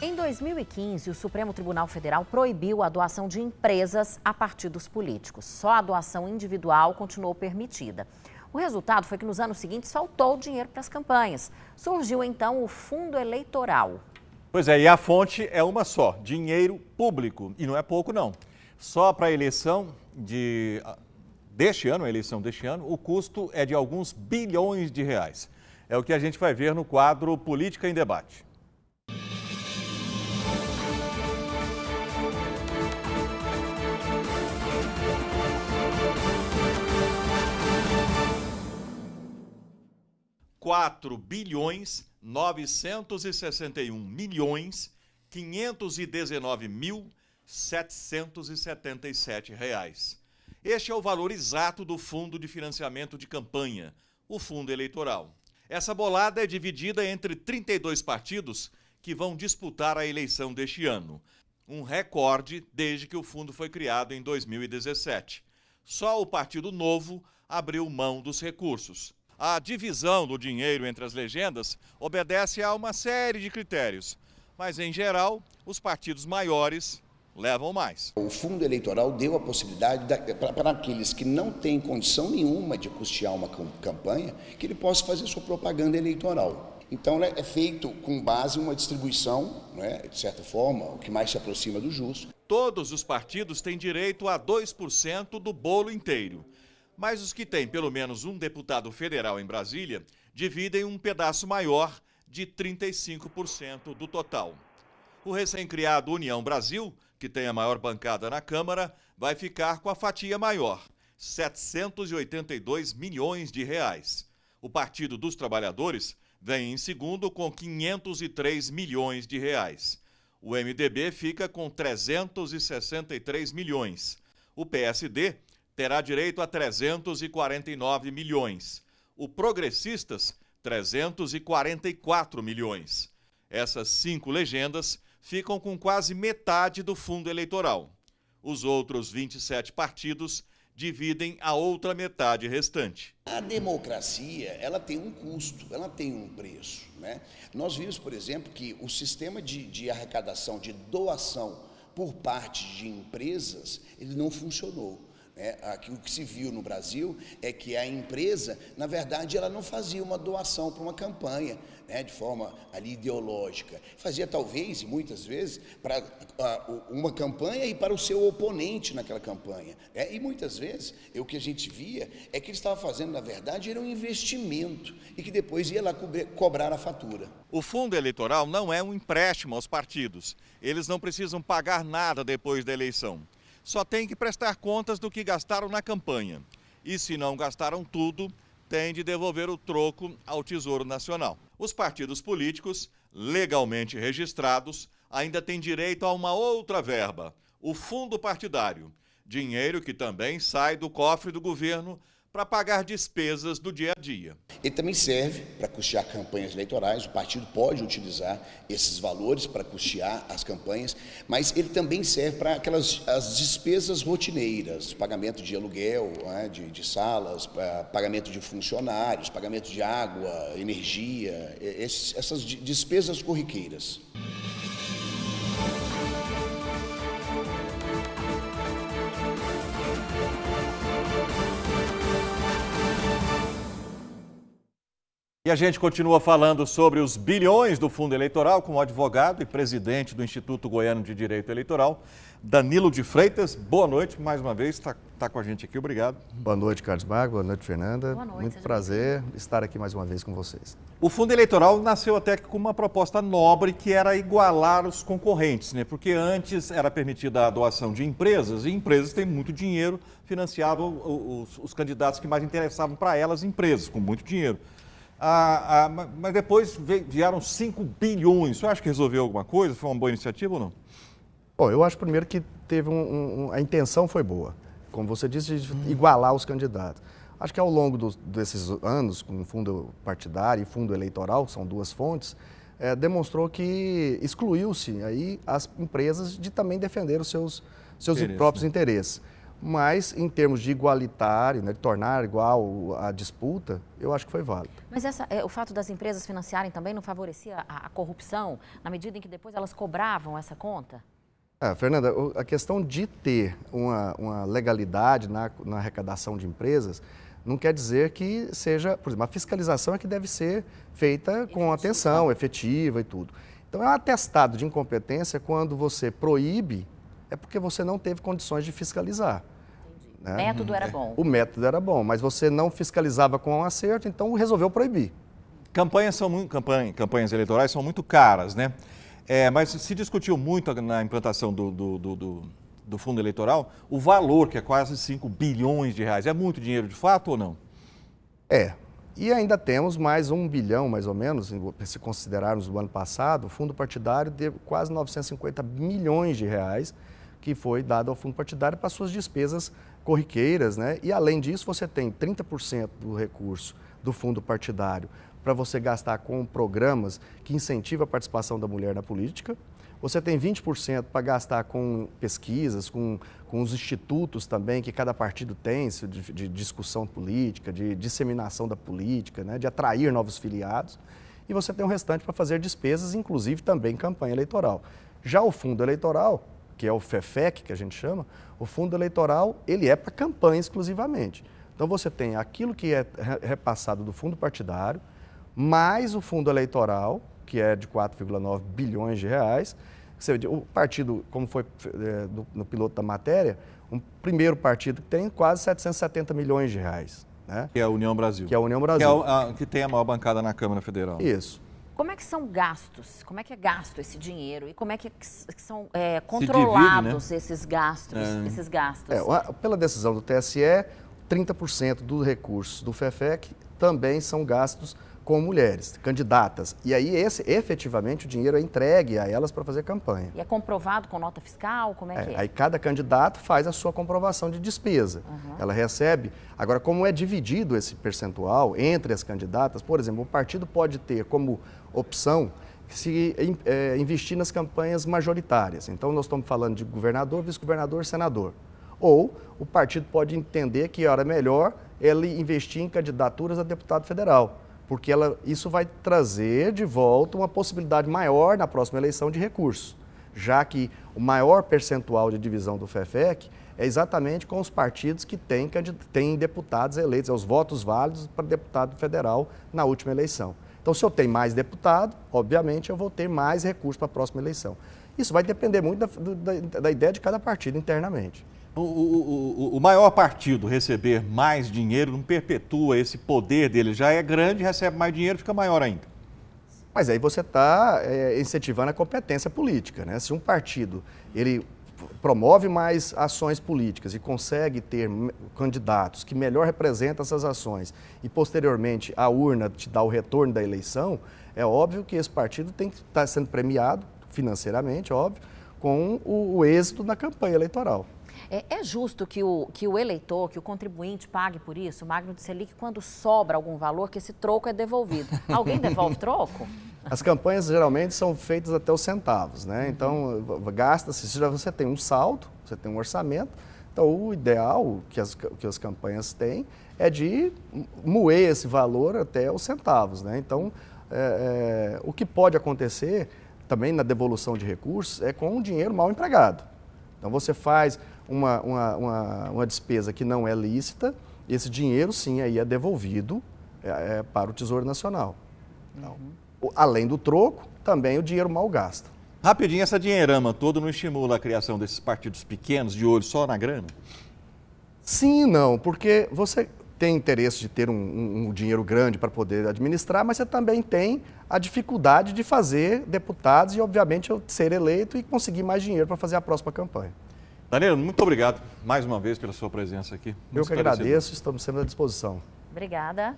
Em 2015, o Supremo Tribunal Federal proibiu a doação de empresas a partidos políticos. Só a doação individual continuou permitida. O resultado foi que nos anos seguintes faltou dinheiro para as campanhas. Surgiu então o fundo eleitoral. Pois é, e a fonte é uma só: dinheiro público. E não é pouco, não. Só para a eleição de... Ah, deste ano, a eleição deste ano, o custo é de alguns bilhões de reais. É o que a gente vai ver no quadro Política em Debate. 4 bilhões 961 milhões 519 mil 777 reais. Este é o valor exato do Fundo de Financiamento de Campanha, o Fundo Eleitoral. Essa bolada é dividida entre 32 partidos que vão disputar a eleição deste ano, um recorde desde que o fundo foi criado em 2017. Só o Partido Novo abriu mão dos recursos. A divisão do dinheiro entre as legendas obedece a uma série de critérios, mas em geral, os partidos maiores levam mais. O fundo eleitoral deu a possibilidade para aqueles que não têm condição nenhuma de custear uma campanha, que ele possa fazer sua propaganda eleitoral. Então né, é feito com base em uma distribuição, né, de certa forma, o que mais se aproxima do justo. Todos os partidos têm direito a 2% do bolo inteiro. Mas os que têm pelo menos um deputado federal em Brasília dividem um pedaço maior de 35% do total. O recém-criado União Brasil, que tem a maior bancada na Câmara, vai ficar com a fatia maior, 782 milhões de reais. O Partido dos Trabalhadores vem em segundo com 503 milhões de reais. O MDB fica com 363 milhões. O PSD terá direito a 349 milhões. O Progressistas, 344 milhões. Essas cinco legendas ficam com quase metade do fundo eleitoral. Os outros 27 partidos dividem a outra metade restante. A democracia, ela tem um custo, ela tem um preço. Né? Nós vimos, por exemplo, que o sistema de, de arrecadação, de doação por parte de empresas, ele não funcionou. É, o que se viu no Brasil é que a empresa, na verdade, ela não fazia uma doação para uma campanha, né, de forma ali ideológica. Fazia talvez, muitas vezes, para uma campanha e para o seu oponente naquela campanha. Né? E muitas vezes, o que a gente via é que ele estava fazendo, na verdade, era um investimento e que depois ia lá cobrar a fatura. O fundo eleitoral não é um empréstimo aos partidos. Eles não precisam pagar nada depois da eleição só têm que prestar contas do que gastaram na campanha. E se não gastaram tudo, têm de devolver o troco ao Tesouro Nacional. Os partidos políticos, legalmente registrados, ainda têm direito a uma outra verba, o fundo partidário. Dinheiro que também sai do cofre do governo para pagar despesas do dia a dia. Ele também serve para custear campanhas eleitorais, o partido pode utilizar esses valores para custear as campanhas, mas ele também serve para aquelas as despesas rotineiras, pagamento de aluguel, né, de, de salas, pagamento de funcionários, pagamento de água, energia, esses, essas despesas corriqueiras. E a gente continua falando sobre os bilhões do fundo eleitoral com o advogado e presidente do Instituto Goiano de Direito Eleitoral, Danilo de Freitas. Boa noite, mais uma vez, está tá com a gente aqui, obrigado. Boa noite, Carlos Magno, boa noite, Fernanda. Boa noite, Muito prazer bem. estar aqui mais uma vez com vocês. O fundo eleitoral nasceu até com uma proposta nobre que era igualar os concorrentes, né? Porque antes era permitida a doação de empresas e empresas têm muito dinheiro, financiavam os, os candidatos que mais interessavam para elas, empresas com muito dinheiro. Ah, ah, mas depois vieram 5 bilhões. Você acha que resolveu alguma coisa? Foi uma boa iniciativa ou não? Bom, eu acho primeiro que teve um, um, a intenção foi boa, como você disse, de igualar os candidatos. Acho que ao longo do, desses anos, com fundo partidário e fundo eleitoral, que são duas fontes, é, demonstrou que excluiu-se aí as empresas de também defender os seus, seus Interesse, próprios né? interesses. Mas, em termos de igualitário, né, de tornar igual a disputa, eu acho que foi válido. Mas essa, é, o fato das empresas financiarem também não favorecia a, a, corrupção, na medida em que depois elas cobravam essa conta? É, Fernanda, a questão de ter uma, uma legalidade na, na arrecadação de empresas não quer dizer que seja, por exemplo, a fiscalização é que deve ser feita com atenção, efetiva e tudo. Então é um atestado de incompetência quando você proíbe é porque você não teve condições de fiscalizar. Né? O método era bom. O método era bom, mas você não fiscalizava com um acerto, então resolveu proibir. Campanhas, são campanha, campanhas eleitorais são muito caras, né? É, mas se discutiu muito na implantação do, do, do, do, fundo eleitoral o valor, que é quase 5 bilhões de reais. É muito dinheiro de fato ou não? É. E ainda temos mais um bilhão, mais ou menos, se considerarmos o ano passado, o fundo partidário deu quase 950 milhões de reais que foi dado ao fundo partidário para suas despesas corriqueiras, né? E além disso, você tem 30% do recurso do fundo partidário para você gastar com programas que incentivam a participação da mulher na política. Você tem 20% para gastar com pesquisas, com, com os institutos também que cada partido tem, de, de discussão política, de disseminação da política, né? de atrair novos filiados. E você tem o restante para fazer despesas, inclusive também campanha eleitoral. Já o fundo eleitoral, que é o FEFEC, que a gente chama, o fundo eleitoral, ele é para campanha exclusivamente. Então você tem aquilo que é repassado do fundo partidário, mais o fundo eleitoral, que é de 4,9 bilhões de reais. O partido, como foi é, no piloto da matéria, um primeiro partido que tem quase 770 milhões de reais. Né? Que é a União Brasil. Que é a União Brasil. Que, é a, a, que tem a maior bancada na Câmara Federal. Isso. Como é que são gastos? Como é que é gasto esse dinheiro? E como é que, são é, controlados divide, né? esses gastos? É. Esses gastos? É, pela decisão do TSE, 30% dos recursos do FEFEC também são gastos com mulheres candidatas. E aí, esse, efetivamente, o dinheiro é entregue a elas para fazer campanha. E é comprovado com nota fiscal? Como é, é, que é? Aí cada candidato faz a sua comprovação de despesa. Uhum. Ela recebe. Agora, como é dividido esse percentual entre as candidatas, por exemplo, o partido pode ter como opção se é, investir nas campanhas majoritárias. Então, nós estamos falando de governador, vice-governador, senador. Ou o partido pode entender que era melhor ele investir em candidaturas a deputado federal porque ela, isso vai trazer de volta uma possibilidade maior na próxima eleição de recursos, já que o maior percentual de divisão do FEFEC é exatamente com os partidos que têm, têm deputados eleitos, é os votos válidos para deputado federal na última eleição. Então, se eu tenho mais deputado, obviamente eu vou ter mais recursos para a próxima eleição. Isso vai depender muito da, da, da ideia de cada partido internamente o, o, o, maior partido receber mais dinheiro não perpetua esse poder dele. Já é grande, recebe mais dinheiro, fica maior ainda. Mas aí você está é, incentivando a competência política, né? Se um partido ele promove mais ações políticas e consegue ter candidatos que melhor representam essas ações e posteriormente a urna te dá o retorno da eleição, é óbvio que esse partido tem que estar tá sendo premiado financeiramente, óbvio, com o, o êxito na campanha eleitoral. É, é, justo que o, que o eleitor, que o contribuinte pague por isso, Magno de Selic, quando sobra algum valor, que esse troco é devolvido. Alguém devolve troco? As campanhas geralmente são feitas até os centavos, né? Uhum. Então, gasta-se, você tem um saldo, você tem um orçamento, então, o ideal que as, que as campanhas têm é de moer esse valor até os centavos. Né? Então, é, é, o que pode acontecer também na devolução de recursos é com o dinheiro mal empregado. Então, você faz uma, uma, uma, uma despesa que não é lícita, esse dinheiro sim aí é devolvido é, é, para o Tesouro Nacional. Então, uhum. Além do troco, também o dinheiro mal gasto. Rapidinho, essa dinheirama todo não estimula a criação desses partidos pequenos, de olho só na grana? Sim não, porque você tem interesse de ter um, um, um dinheiro grande para poder administrar, mas você também tem a dificuldade de fazer deputados e, obviamente, ser eleito e conseguir mais dinheiro para fazer a próxima campanha. Danilo, muito obrigado mais uma vez pela sua presença aqui. Muito Eu que agradeço, estamos sempre à disposição. Obrigada.